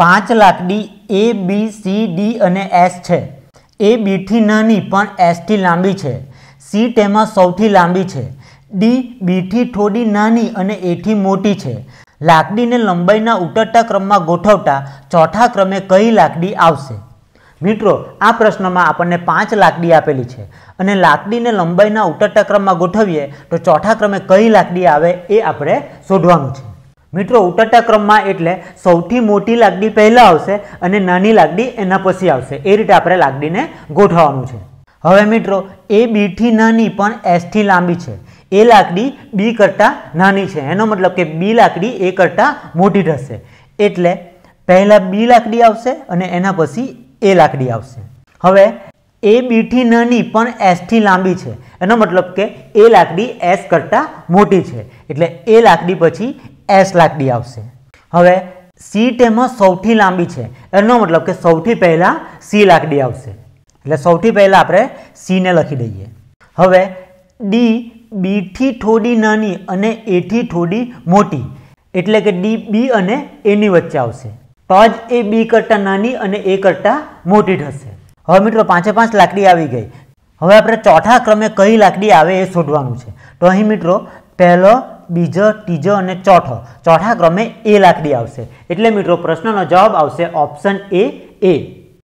પાંચ લાકડી A B C D અને એસ છે એ બીથી નાની પણ એસથી લાંબી છે સી તેમાં સૌથી લાંબી છે ડી બીથી થોડી નાની અને એથી મોટી છે લાકડીને લંબાઈના ઉતરતા ક્રમમાં ગોઠવતા ચોથા ક્રમે કઈ લાકડી આવશે મિત્રો આ પ્રશ્નમાં આપણને પાંચ લાકડી આપેલી છે અને લાકડીને લંબાઈના ઉતરતા ક્રમમાં ગોઠવીએ તો ચોથા ક્રમે કઈ લાકડી આવે એ આપણે શોધવાનું છે મિત્રો ઉતરતા ક્રમમાં એટલે સૌથી મોટી લાગડી પહેલાં આવશે અને નાની લાગડી એના પછી આવશે એ રીતે આપણે લાગડીને ગોઠવવાનું છે હવે મિત્રો એ બીથી નાની પણ એસથી લાંબી છે એ લાકડી બી કરતાં નાની છે એનો મતલબ કે બી લાકડી એ કરતાં મોટી થશે એટલે પહેલાં બી લાકડી આવશે અને એના પછી એ લાકડી આવશે હવે એ બીથી નાની પણ એસથી લાંબી છે એનો મતલબ કે એ લાકડી એસ કરતાં મોટી છે એટલે એ લાકડી પછી એસ લાકડી આવશે હવે સી ટેમાં સૌથી લાંબી છે એનો મતલબ કે સૌથી પહેલાં સી લાકડી આવશે એટલે સૌથી પહેલાં આપણે સીને લખી દઈએ હવે ડી બીથી થોડી નાની અને એથી થોડી મોટી એટલે કે ડી બી અને એની વચ્ચે આવશે તો જ એ બી કરતાં નાની અને એ કરતાં મોટી થશે હવે મિત્રો પાંચે પાંચ લાકડી આવી ગઈ હવે આપણે ચોથા ક્રમે કઈ લાકડી આવે એ શોધવાનું છે તો અહીં મિત્રો પહેલો બીજો ત્રીજો અને ચોથો ચોથા ક્રમે એ લાકડી આવશે એટલે મિત્રો પ્રશ્નનો જવાબ આવશે ઓપ્શન એ એ